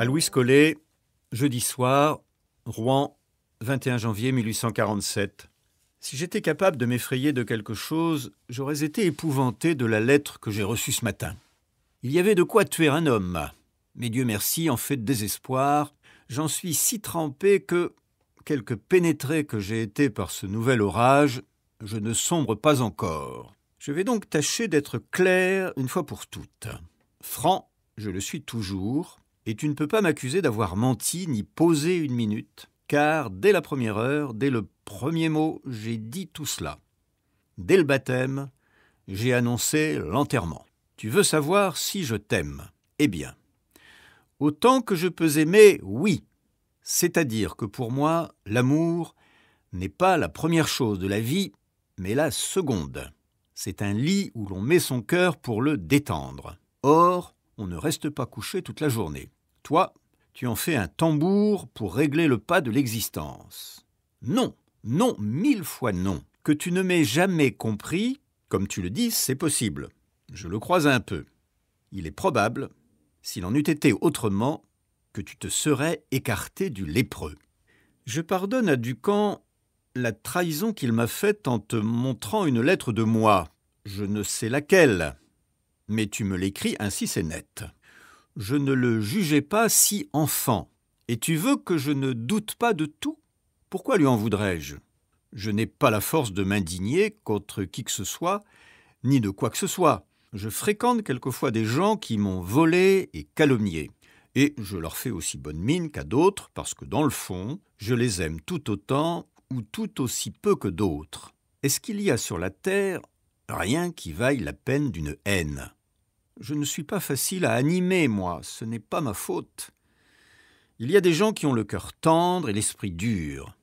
À Louis Collet, jeudi soir, Rouen, 21 janvier 1847. Si j'étais capable de m'effrayer de quelque chose, j'aurais été épouvanté de la lettre que j'ai reçue ce matin. Il y avait de quoi tuer un homme. Mais Dieu merci, en fait de désespoir, j'en suis si trempé que, quelque pénétré que j'ai été par ce nouvel orage, je ne sombre pas encore. Je vais donc tâcher d'être clair une fois pour toutes. Franc, je le suis toujours, et tu ne peux pas m'accuser d'avoir menti ni posé une minute, car dès la première heure, dès le premier mot, j'ai dit tout cela. Dès le baptême, j'ai annoncé l'enterrement. Tu veux savoir si je t'aime Eh bien, autant que je peux aimer, oui. C'est-à-dire que pour moi, l'amour n'est pas la première chose de la vie, mais la seconde. C'est un lit où l'on met son cœur pour le détendre. Or, on ne reste pas couché toute la journée. Toi, tu en fais un tambour pour régler le pas de l'existence. Non, non, mille fois non. Que tu ne m'aies jamais compris, comme tu le dis, c'est possible. Je le crois un peu. Il est probable, s'il en eût été autrement, que tu te serais écarté du lépreux. Je pardonne à Ducamp la trahison qu'il m'a faite en te montrant une lettre de moi, je ne sais laquelle, mais tu me l'écris ainsi c'est net je ne le jugeais pas si enfant. Et tu veux que je ne doute pas de tout Pourquoi lui en voudrais-je Je, n'ai pas la force de m'indigner contre qui que ce soit, ni de quoi que ce soit. Je fréquente quelquefois des gens qui m'ont volé et calomnié. Et je leur fais aussi bonne mine qu'à d'autres, parce que dans le fond, je les aime tout autant ou tout aussi peu que d'autres. Est-ce qu'il y a sur la terre rien qui vaille la peine d'une haine je ne suis pas facile à animer, moi, ce n'est pas ma faute. Il y a des gens qui ont le cœur tendre et l'esprit dur.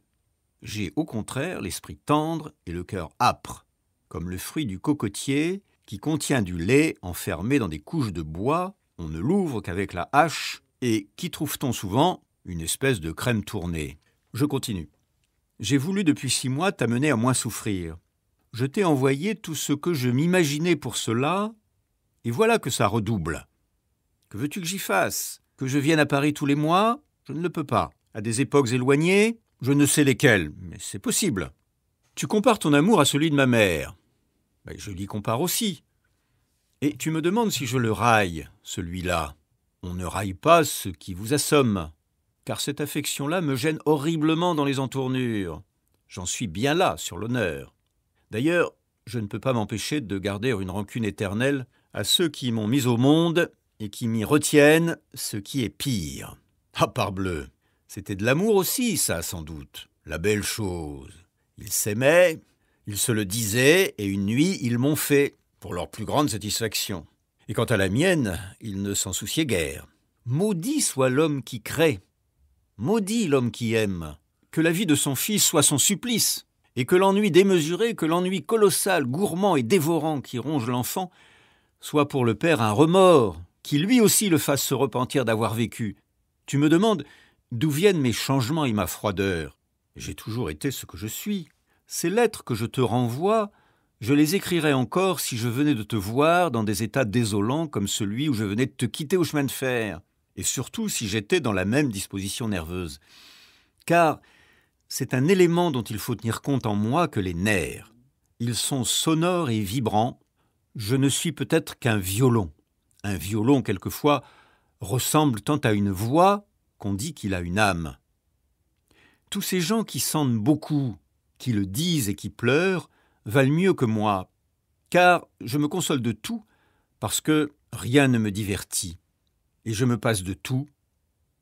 J'ai au contraire l'esprit tendre et le cœur âpre, comme le fruit du cocotier qui contient du lait enfermé dans des couches de bois, on ne l'ouvre qu'avec la hache, et qui trouve-t-on souvent Une espèce de crème tournée. Je continue. J'ai voulu depuis six mois t'amener à moins souffrir. Je t'ai envoyé tout ce que je m'imaginais pour cela et voilà que ça redouble. Que veux-tu que j'y fasse Que je vienne à Paris tous les mois Je ne le peux pas. À des époques éloignées Je ne sais lesquelles, mais c'est possible. Tu compares ton amour à celui de ma mère. Ben, je l'y compare aussi. Et tu me demandes si je le raille, celui-là. On ne raille pas ce qui vous assomme, car cette affection-là me gêne horriblement dans les entournures. J'en suis bien là, sur l'honneur. D'ailleurs, je ne peux pas m'empêcher de garder une rancune éternelle à ceux qui m'ont mis au monde et qui m'y retiennent, ce qui est pire. Ah, parbleu C'était de l'amour aussi, ça, sans doute. La belle chose. Ils s'aimaient, ils se le disaient, et une nuit, ils m'ont fait, pour leur plus grande satisfaction. Et quant à la mienne, ils ne s'en souciaient guère. Maudit soit l'homme qui crée, maudit l'homme qui aime, que la vie de son fils soit son supplice et que l'ennui démesuré, que l'ennui colossal, gourmand et dévorant qui ronge l'enfant, soit pour le père un remords, qui lui aussi le fasse se repentir d'avoir vécu. Tu me demandes d'où viennent mes changements et ma froideur. J'ai toujours été ce que je suis. Ces lettres que je te renvoie, je les écrirais encore si je venais de te voir dans des états désolants comme celui où je venais de te quitter au chemin de fer, et surtout si j'étais dans la même disposition nerveuse. Car c'est un élément dont il faut tenir compte en moi que les nerfs. Ils sont sonores et vibrants. Je ne suis peut-être qu'un violon. Un violon, quelquefois, ressemble tant à une voix qu'on dit qu'il a une âme. Tous ces gens qui sentent beaucoup, qui le disent et qui pleurent, valent mieux que moi, car je me console de tout, parce que rien ne me divertit, et je me passe de tout,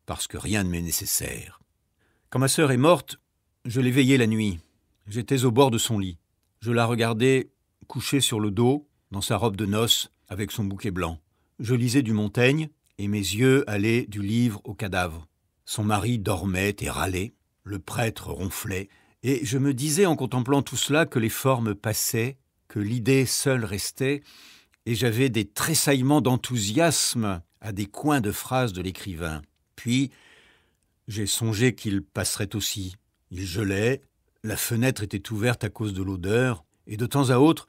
parce que rien ne m'est nécessaire. Quand ma sœur est morte, je l'éveillais la nuit. J'étais au bord de son lit. Je la regardais couchée sur le dos, dans sa robe de noces, avec son bouquet blanc. Je lisais du Montaigne, et mes yeux allaient du livre au cadavre. Son mari dormait et râlait, le prêtre ronflait, et je me disais en contemplant tout cela que les formes passaient, que l'idée seule restait, et j'avais des tressaillements d'enthousiasme à des coins de phrases de l'écrivain. Puis j'ai songé qu'il passerait aussi, il gelait, la fenêtre était ouverte à cause de l'odeur, et de temps à autre,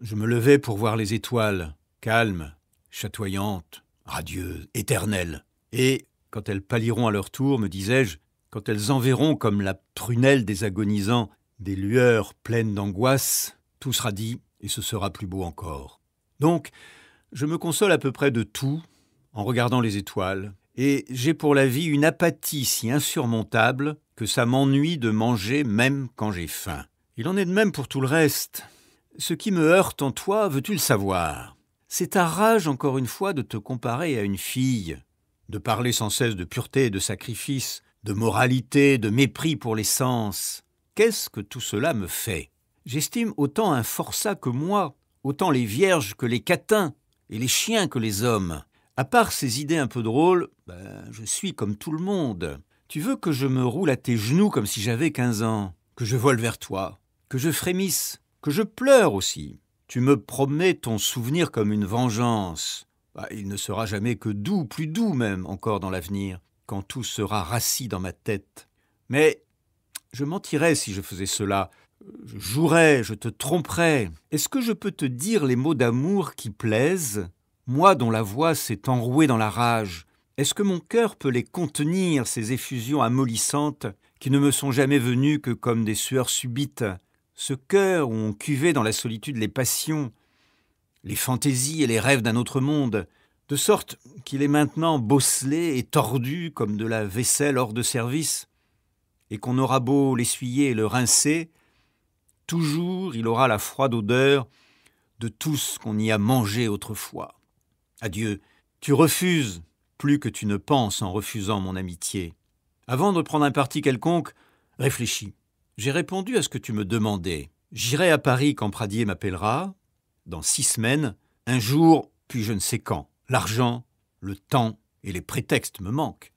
je me levais pour voir les étoiles, calmes, chatoyantes, radieuses, éternelles. Et, quand elles pâliront à leur tour, me disais-je, quand elles enverront comme la prunelle des agonisants des lueurs pleines d'angoisse, tout sera dit et ce sera plus beau encore. Donc, je me console à peu près de tout en regardant les étoiles, et j'ai pour la vie une apathie si insurmontable que ça m'ennuie de manger même quand j'ai faim. Il en est de même pour tout le reste. Ce qui me heurte en toi, veux-tu le savoir C'est ta rage, encore une fois, de te comparer à une fille, de parler sans cesse de pureté et de sacrifice, de moralité, de mépris pour les sens. Qu'est-ce que tout cela me fait J'estime autant un forçat que moi, autant les vierges que les catins, et les chiens que les hommes. À part ces idées un peu drôles, ben, je suis comme tout le monde. Tu veux que je me roule à tes genoux comme si j'avais quinze ans, que je vole vers toi, que je frémisse, que je pleure aussi. Tu me promets ton souvenir comme une vengeance. Bah, il ne sera jamais que doux, plus doux même encore dans l'avenir, quand tout sera rassis dans ma tête. Mais je mentirais si je faisais cela. Je jouerais, je te tromperais. Est-ce que je peux te dire les mots d'amour qui plaisent Moi dont la voix s'est enrouée dans la rage, est-ce que mon cœur peut les contenir, ces effusions amollissantes, qui ne me sont jamais venues que comme des sueurs subites Ce cœur où on cuvait dans la solitude les passions, les fantaisies et les rêves d'un autre monde, de sorte qu'il est maintenant bosselé et tordu comme de la vaisselle hors de service, et qu'on aura beau l'essuyer et le rincer, toujours il aura la froide odeur de tout ce qu'on y a mangé autrefois. Adieu, tu refuses plus que tu ne penses en refusant mon amitié. Avant de prendre un parti quelconque, réfléchis. J'ai répondu à ce que tu me demandais. J'irai à Paris quand Pradier m'appellera, dans six semaines, un jour, puis je ne sais quand. L'argent, le temps et les prétextes me manquent.